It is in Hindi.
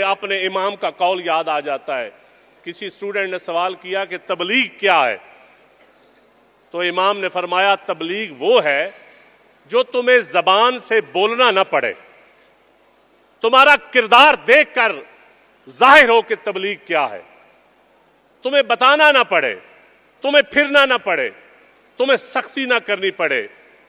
आपने इमाम का कौल याद आ जाता है किसी स्टूडेंट ने सवाल किया कि तबलीग क्या है तो इमाम ने फरमाया तबलीग वो है जो तुम्हें जबान से बोलना ना पड़े तुम्हारा किरदार देखकर जाहिर हो कि तबलीग क्या है तुम्हें बताना ना पड़े तुम्हें फिरना ना पड़े तुम्हें सख्ती ना करनी पड़े